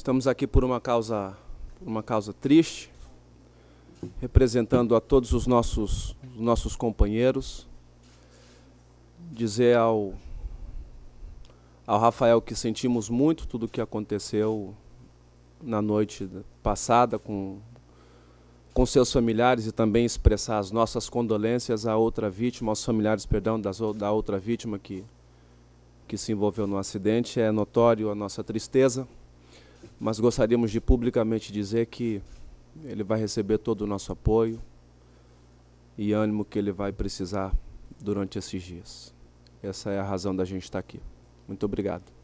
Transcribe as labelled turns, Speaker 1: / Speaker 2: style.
Speaker 1: Estamos aqui por uma causa, uma causa triste, representando a todos os nossos, nossos companheiros, dizer ao, ao Rafael que sentimos muito tudo o que aconteceu na noite passada com, com seus familiares e também expressar as nossas condolências à outra vítima, aos familiares, perdão, das, da outra vítima que, que se envolveu no acidente. É notório a nossa tristeza mas gostaríamos de publicamente dizer que ele vai receber todo o nosso apoio e ânimo que ele vai precisar durante esses dias. Essa é a razão da gente estar aqui. Muito obrigado.